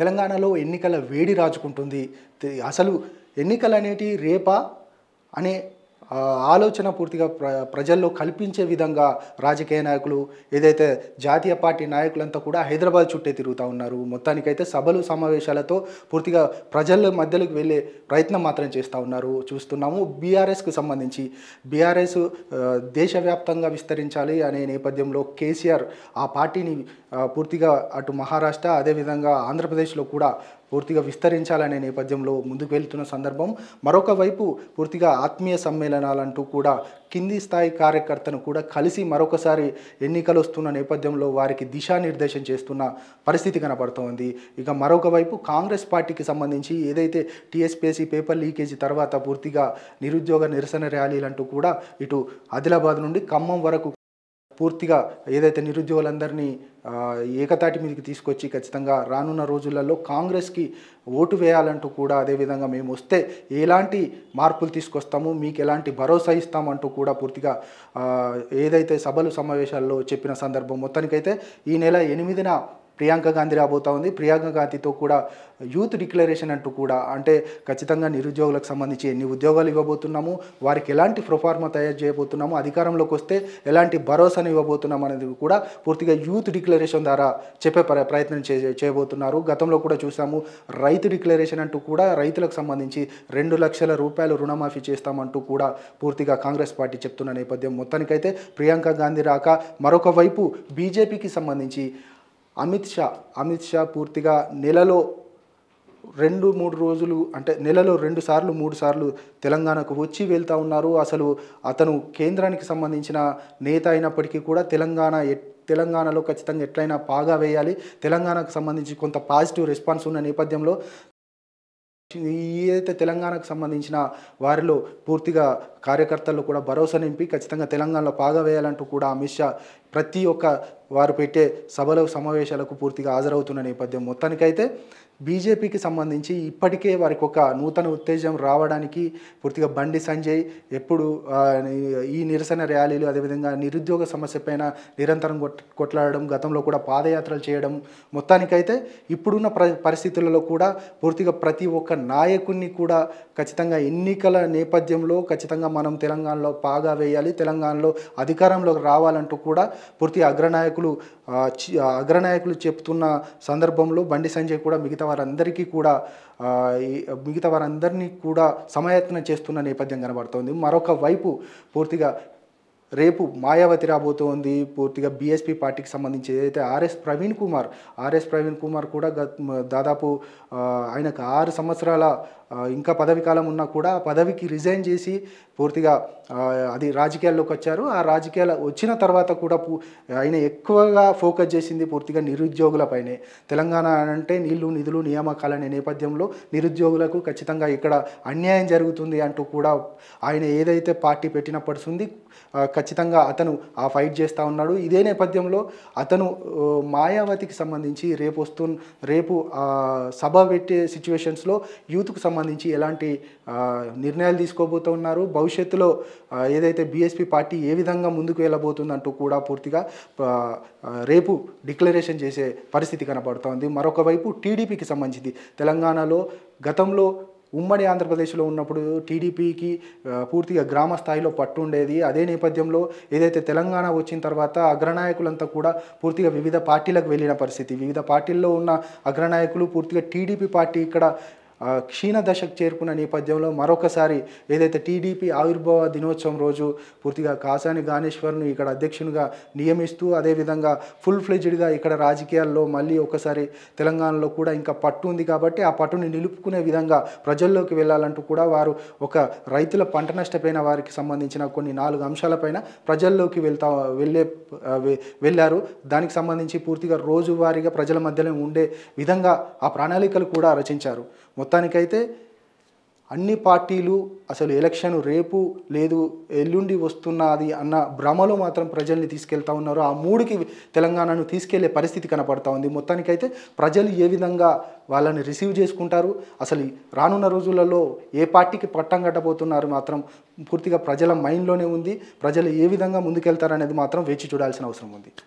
తెలంగాణలో ఎన్నికల వేడి రాజుకుంటుంది అసలు ఎన్నికలు అనేటివి రేపా అనే ఆలోచన పూర్తిగా ప్ర ప్రజల్లో కల్పించే విధంగా రాజకీయ నాయకులు ఏదైతే జాతీయ పార్టీ నాయకులంతా కూడా హైదరాబాద్ చుట్టే తిరుగుతూ ఉన్నారు మొత్తానికైతే సభలు సమావేశాలతో పూర్తిగా ప్రజల మధ్యలోకి వెళ్ళే ప్రయత్నం మాత్రం చేస్తూ ఉన్నారు చూస్తున్నాము బీఆర్ఎస్కు సంబంధించి బీఆర్ఎస్ దేశవ్యాప్తంగా విస్తరించాలి అనే నేపథ్యంలో కేసీఆర్ ఆ పార్టీని పూర్తిగా అటు మహారాష్ట్ర అదేవిధంగా ఆంధ్రప్రదేశ్లో కూడా పూర్తిగా విస్తరించాలనే నేపథ్యంలో ముందుకు వెళ్తున్న సందర్భం మరొక వైపు పూర్తిగా ఆత్మీయ సమ్మేళనాలంటూ కూడా కింది స్థాయి కార్యకర్తను కూడా కలిసి మరొకసారి ఎన్నికలు వస్తున్న నేపథ్యంలో వారికి దిశానిర్దేశం చేస్తున్న పరిస్థితి కనబడుతోంది ఇక మరొక వైపు కాంగ్రెస్ పార్టీకి సంబంధించి ఏదైతే టీఎస్పీఎస్సీ పేపర్ లీకేజీ తర్వాత పూర్తిగా నిరుద్యోగ నిరసన ర్యాలీలంటూ కూడా ఇటు ఆదిలాబాద్ నుండి ఖమ్మం వరకు పూర్తిగా ఏదైతే నిరుద్యోగులందరినీ ఏకతాటి మీదకి తీసుకొచ్చి ఖచ్చితంగా రానున్న రోజులలో కాంగ్రెస్కి ఓటు వేయాలంటూ కూడా అదేవిధంగా మేము వస్తే ఎలాంటి మార్పులు తీసుకొస్తాము మీకు ఎలాంటి భరోసా ఇస్తామంటూ కూడా పూర్తిగా ఏదైతే సభలు సమావేశాల్లో చెప్పిన సందర్భం మొత్తానికైతే ఈ నెల ఎనిమిదిన ప్రియాంక గాంధీ రాబోతా ఉంది ప్రియాంక గాంధీతో కూడా యూత్ డిక్లరేషన్ అంటూ కూడా అంటే ఖచ్చితంగా నిరుద్యోగులకు సంబంధించి ఎన్ని ఉద్యోగాలు ఇవ్వబోతున్నాము వారికి ఎలాంటి ప్రొఫార్మా తయారు చేయబోతున్నాము అధికారంలోకి వస్తే ఎలాంటి భరోసాను ఇవ్వబోతున్నాం అనేది కూడా పూర్తిగా యూత్ డిక్లరేషన్ ద్వారా చెప్పే ప్రయత్నం చే చేయబోతున్నారు గతంలో కూడా చూసాము రైతు డిక్లరేషన్ అంటూ కూడా రైతులకు సంబంధించి రెండు లక్షల రూపాయలు రుణమాఫీ చేస్తామంటూ కూడా పూర్తిగా కాంగ్రెస్ పార్టీ చెప్తున్న నేపథ్యం మొత్తానికైతే ప్రియాంక గాంధీ రాక మరొక వైపు బీజేపీకి సంబంధించి అమిత్ షా అమిత్ షా పూర్తిగా నెలలో రెండు మూడు రోజులు అంటే నెలలో రెండు సార్లు మూడు సార్లు తెలంగాణకు వచ్చి వెళ్తూ ఉన్నారు అసలు అతను కేంద్రానికి సంబంధించిన నేత అయినప్పటికీ కూడా తెలంగాణ తెలంగాణలో ఖచ్చితంగా ఎట్లయినా పాగా వేయాలి తెలంగాణకు సంబంధించి కొంత పాజిటివ్ రెస్పాన్స్ ఉన్న నేపథ్యంలో ఏదైతే తెలంగాణకు సంబంధించిన వారిలో పూర్తిగా కార్యకర్తలు కూడా భరోసా నింపి ఖచ్చితంగా తెలంగాణలో వేయాలంటూ కూడా అమిత్ షా ప్రతి ఒక్క వారు పెట్టే సభలు సమావేశాలకు పూర్తిగా హాజరవుతున్న నేపథ్యం మొత్తానికైతే బీజేపీకి సంబంధించి ఇప్పటికే వారికి ఒక నూతన ఉత్తేజం రావడానికి పూర్తిగా బండి సంజయ్ ఎప్పుడు ఈ నిరసన ర్యాలీలు అదేవిధంగా నిరుద్యోగ సమస్య పైన నిరంతరం కొట్లాడడం గతంలో కూడా పాదయాత్రలు చేయడం మొత్తానికైతే ఇప్పుడున్న ప్ర పరిస్థితులలో కూడా పూర్తిగా ప్రతి ఒక్క నాయకుడిని కూడా ఖచ్చితంగా ఎన్నికల నేపథ్యంలో ఖచ్చితంగా మనం తెలంగాణలో పాగా వేయాలి తెలంగాణలో అధికారంలోకి రావాలంటూ కూడా పూర్తి అగ్రనాయకులు అగ్రనాయకులు చెప్తున్న సందర్భంలో బండి సంజయ్ కూడా మిగతా వారందరికీ కూడా మిగతా వారందరినీ కూడా సమయత్నం చేస్తున్న నేపథ్యం కనబడుతోంది మరొక వైపు పూర్తిగా రేపు మాయావతి రాబోతోంది పూర్తిగా బీఎస్పీ పార్టీకి సంబంధించి ఏదైతే ఆర్ఎస్ ప్రవీణ్ కుమార్ ఆర్ఎస్ ప్రవీణ్ కుమార్ కూడా దాదాపు ఆయనకు ఆరు సంవత్సరాల ఇంకా పదవి కాలం ఉన్నా కూడా పదవికి రిజైన్ చేసి పూర్తిగా అది రాజకీయాల్లోకి వచ్చారు ఆ రాజకీయాలు వచ్చిన తర్వాత కూడా ఆయన ఎక్కువగా ఫోకస్ చేసింది పూర్తిగా నిరుద్యోగులపైనే తెలంగాణ అంటే నీళ్లు నిధులు నియామకాలు అనే నేపథ్యంలో నిరుద్యోగులకు ఖచ్చితంగా ఇక్కడ అన్యాయం జరుగుతుంది అంటూ కూడా ఆయన ఏదైతే పార్టీ పెట్టినప్పటి ఖచ్చితంగా అతను ఆ ఫైట్ చేస్తూ ఉన్నాడు ఇదే నేపథ్యంలో అతను మాయావతికి సంబంధించి రేపు వస్తు రేపు సభ పెట్టే సిచ్యువేషన్స్లో యూత్కు సంబంధించి ఎలాంటి నిర్ణయాలు తీసుకోబోతూ ఉన్నారు భవిష్యత్తులో ఏదైతే బీఎస్పీ పార్టీ ఏ విధంగా ముందుకు వెళ్ళబోతుందంటూ కూడా పూర్తిగా రేపు డిక్లరేషన్ చేసే పరిస్థితి మరొక మరొకవైపు టీడీపీకి సంబంధించి తెలంగాణలో గతంలో ఉమ్మడి ఆంధ్రప్రదేశ్లో ఉన్నప్పుడు టీడీపీకి పూర్తిగా గ్రామ స్థాయిలో పట్టు ఉండేది అదే నేపథ్యంలో ఏదైతే తెలంగాణ వచ్చిన తర్వాత అగ్రనాయకులంతా కూడా పూర్తిగా వివిధ పార్టీలకు వెళ్ళిన పరిస్థితి వివిధ పార్టీల్లో ఉన్న అగ్రనాయకులు పూర్తిగా టీడీపీ పార్టీ ఇక్కడ క్షీణ దశకు చేరుకున్న నేపథ్యంలో మరొకసారి ఏదైతే టీడీపీ ఆవిర్భావ దినోత్సవం రోజు పూర్తిగా కాసాని గానేశ్వర్ను ఇక్కడ అధ్యక్షునిగా నియమిస్తూ అదేవిధంగా ఫుల్ ఫ్లెజ్డ్గా ఇక్కడ రాజకీయాల్లో మళ్ళీ ఒకసారి తెలంగాణలో కూడా ఇంకా పట్టు ఉంది కాబట్టి ఆ పట్టుని నిలుపుకునే విధంగా ప్రజల్లోకి వెళ్ళాలంటూ కూడా వారు ఒక రైతుల పంట నష్టపోయిన వారికి సంబంధించిన కొన్ని నాలుగు అంశాలపైన ప్రజల్లోకి వెళ్తా వెళ్ళే వెళ్ళారు దానికి సంబంధించి పూర్తిగా రోజువారీగా ప్రజల మధ్యలో ఉండే విధంగా ఆ ప్రణాళికలు కూడా రచించారు మొత్తానికైతే అన్ని పార్టీలు అసలు ఎలక్షన్ రేపు లేదు ఎల్లుండి వస్తున్నది అన్న భ్రమలో మాత్రం ప్రజల్ని తీసుకెళ్తా ఉన్నారు ఆ మూడుకి తెలంగాణను తీసుకెళ్లే పరిస్థితి కనపడతా ఉంది మొత్తానికైతే ప్రజలు ఏ విధంగా వాళ్ళని రిసీవ్ చేసుకుంటారు అసలు రానున్న రోజులలో ఏ పార్టీకి పట్టం కట్టబోతున్నారు మాత్రం పూర్తిగా ప్రజల మైండ్లోనే ఉంది ప్రజలు ఏ విధంగా ముందుకెళ్తారనేది మాత్రం వేచి చూడాల్సిన అవసరం ఉంది